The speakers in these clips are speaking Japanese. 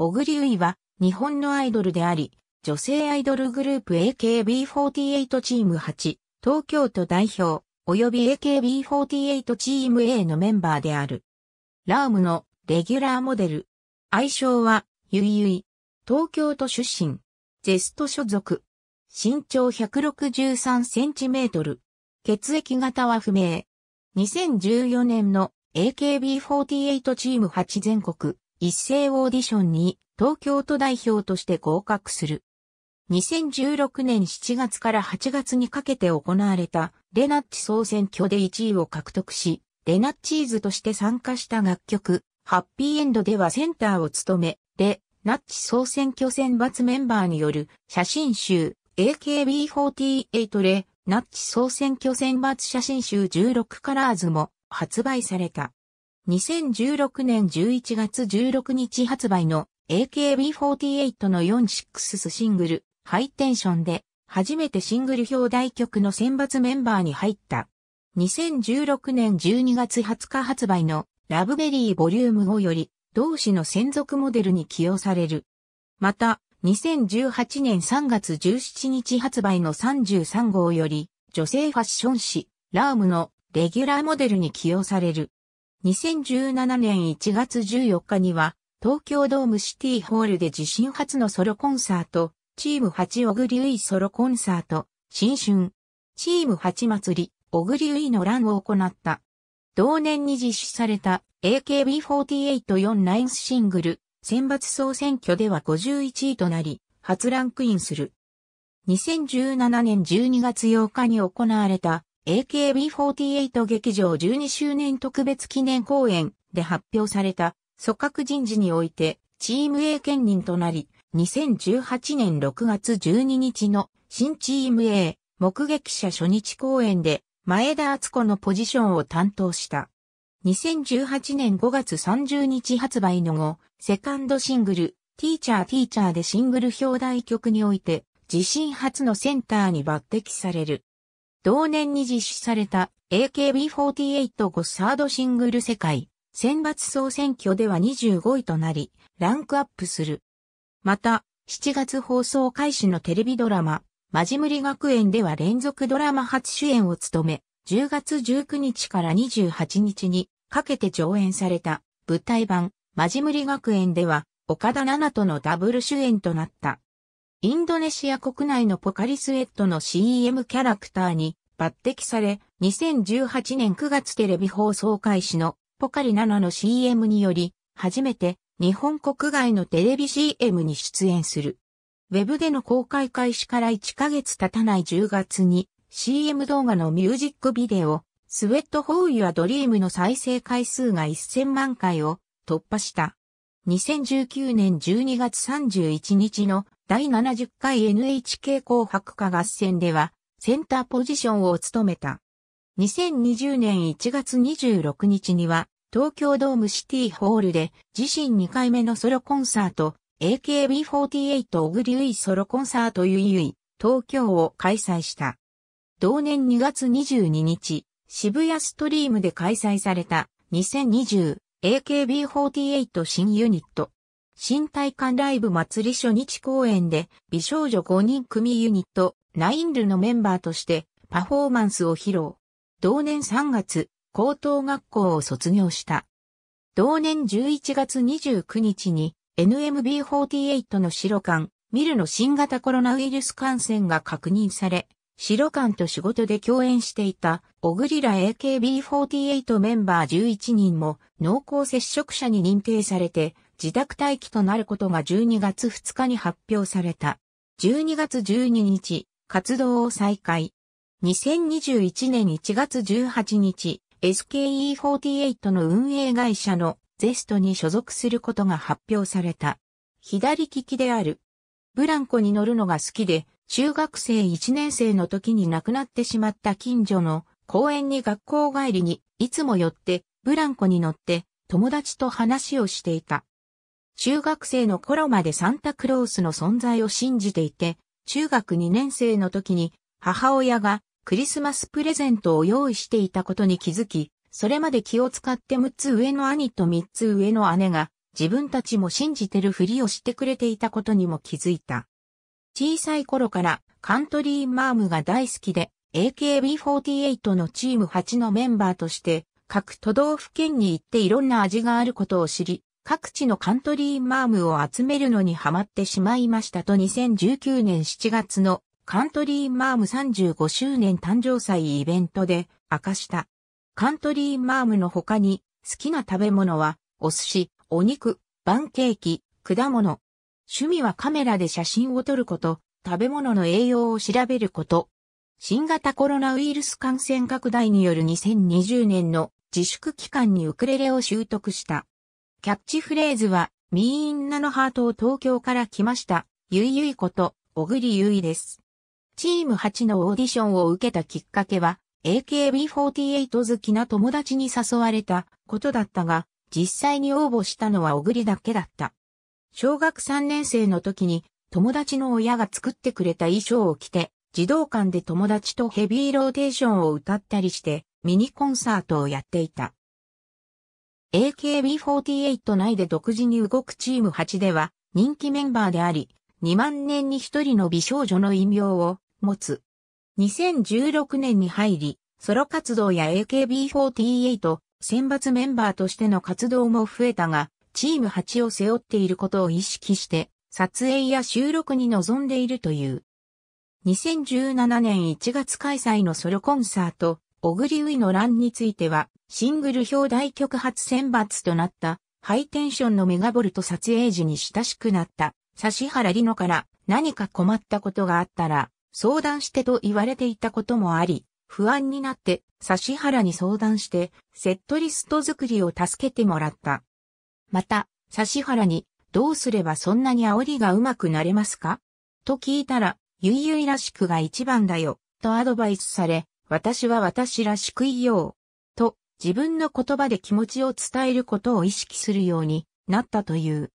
小栗結は日本のアイドルであり、女性アイドルグループ AKB48 チーム8、東京都代表、及び AKB48 チーム A のメンバーである。ラームのレギュラーモデル。愛称は、ゆいゆい。東京都出身。ゼスト所属。身長163センチメートル。血液型は不明。2014年の AKB48 チーム8全国一斉オーディションに東京都代表として合格する。2016年7月から8月にかけて行われたレナッチ総選挙で1位を獲得し、レナッチーズとして参加した楽曲、ハッピーエンドではセンターを務め、レナッチ総選挙選抜メンバーによる写真集 AKB48 レナッチ総選挙選抜写真集16カラーズも発売された。2016年11月16日発売の AKB48 の46スシングル、ハイテンションで、初めてシングル表題曲の選抜メンバーに入った。2016年12月20日発売のラブベリーボリューム5より、同志の専属モデルに起用される。また、2018年3月17日発売の33号より、女性ファッション誌、ラームのレギュラーモデルに起用される。2017年1月14日には、東京ドームシティホールで自身初のソロコンサート、チーム8小栗結ソロコンサート、新春、チーム8祭り、小栗結の乱を行った。同年に実施された AKB484 シングル、選抜総選挙では51位となり、初ランクインする。2017年12月8日に行われた AKB48 劇場12周年特別記念公演で発表された組閣人事においてチーム A 兼任となり、2018年6月12日の新チーム A 目撃者初日公演で前田敦子のポジションを担当した。2018年5月30日発売の後、セカンドシングル、ティーチャーティーチャーでシングル表題曲において、自身初のセンターに抜擢される。同年に実施された AKB48 ゴサードシングル世界選抜総選挙では25位となり、ランクアップする。また、7月放送開始のテレビドラマ、まじむり学園では連続ドラマ初主演を務め、10月19日から28日にかけて上演された舞台版、まじむり学園では、岡田奈々とのダブル主演となった。インドネシア国内のポカリスエットの CM キャラクターに抜擢され、2018年9月テレビ放送開始のポカリ7の CM により、初めて日本国外のテレビ CM に出演する。ウェブでの公開開始から1ヶ月経たない10月に CM 動画のミュージックビデオ、スウェットホーユアドリームの再生回数が1000万回を突破した。2019年12月31日の第70回 NHK 紅白歌合戦では、センターポジションを務めた。2020年1月26日には、東京ドームシティホールで自身2回目のソロコンサート AKB48 小栗いソロコンサートゆいゆい東京を開催した。同年2月22日渋谷ストリームで開催された 2020AKB48 新ユニット新体感ライブ祭り初日公演で美少女5人組ユニットナインルのメンバーとしてパフォーマンスを披露。同年3月、高等学校を卒業した。同年11月29日に NMB48 の白館、ミルの新型コロナウイルス感染が確認され、白館と仕事で共演していたオグリラ AKB48 メンバー11人も濃厚接触者に認定されて自宅待機となることが12月2日に発表された。12月12日、活動を再開。2021年1月18日、SKE48 の運営会社のゼストに所属することが発表された。左利きである。ブランコに乗るのが好きで、中学生1年生の時に亡くなってしまった近所の公園に学校帰りにいつも寄ってブランコに乗って友達と話をしていた。中学生の頃までサンタクロースの存在を信じていて、中学2年生の時に母親がクリスマスプレゼントを用意していたことに気づき、それまで気を使って6つ上の兄と3つ上の姉が自分たちも信じてるふりをしてくれていたことにも気づいた。小さい頃からカントリーマームが大好きで AKB48 のチーム8のメンバーとして各都道府県に行っていろんな味があることを知り、各地のカントリーマームを集めるのにハマってしまいましたと2019年7月のカントリーマーム35周年誕生祭イベントで明かした。カントリーマームの他に好きな食べ物はお寿司、お肉、パンケーキ、果物。趣味はカメラで写真を撮ること、食べ物の栄養を調べること。新型コロナウイルス感染拡大による2020年の自粛期間にウクレレを習得した。キャッチフレーズは、みんなのハートを東京から来ました、ゆいゆいこと、小栗ゆいです。チーム8のオーディションを受けたきっかけは、AKB48 好きな友達に誘われたことだったが、実際に応募したのは小栗だけだった。小学3年生の時に、友達の親が作ってくれた衣装を着て、児童館で友達とヘビーローテーションを歌ったりして、ミニコンサートをやっていた。AKB48 内で独自に動くチーム8では人気メンバーであり、2万年に1人の美少女の異名を持つ。2016年に入り、ソロ活動や AKB48 選抜メンバーとしての活動も増えたが、チーム8を背負っていることを意識して、撮影や収録に臨んでいるという。2017年1月開催のソロコンサート、小栗ウイの乱については、シングル表題曲初選抜となった、ハイテンションのメガボルト撮影時に親しくなった、指原里乃から何か困ったことがあったら、相談してと言われていたこともあり、不安になって指原に相談して、セットリスト作りを助けてもらった。また、指原に、どうすればそんなに煽りがうまくなれますかと聞いたら、ゆいゆいらしくが一番だよ、とアドバイスされ、私は私らしくいよう。と、自分の言葉で気持ちを伝えることを意識するようになったという。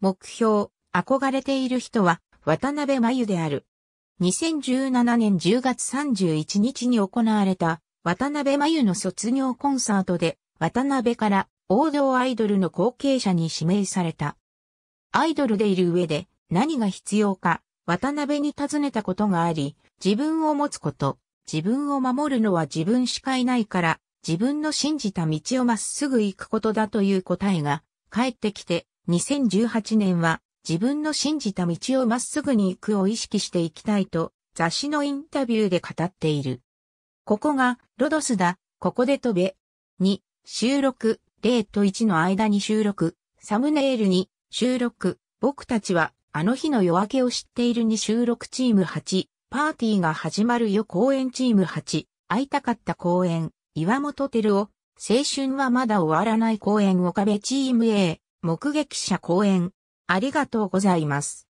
目標、憧れている人は渡辺真由である。2017年10月31日に行われた渡辺真由の卒業コンサートで渡辺から王道アイドルの後継者に指名された。アイドルでいる上で何が必要か渡辺に尋ねたことがあり、自分を持つこと、自分を守るのは自分しかいないから、自分の信じた道をまっすぐ行くことだという答えが返ってきて、2018年は自分の信じた道をまっすぐに行くを意識していきたいと雑誌のインタビューで語っている。ここがロドスだ、ここで飛べ。2、収録、0と1の間に収録、サムネイルに収録、僕たちはあの日の夜明けを知っているに収録チーム8、パーティーが始まるよ公演チーム8、会いたかった公演、岩本照夫、青春はまだ終わらない公演岡部チーム A、目撃者公演、ありがとうございます。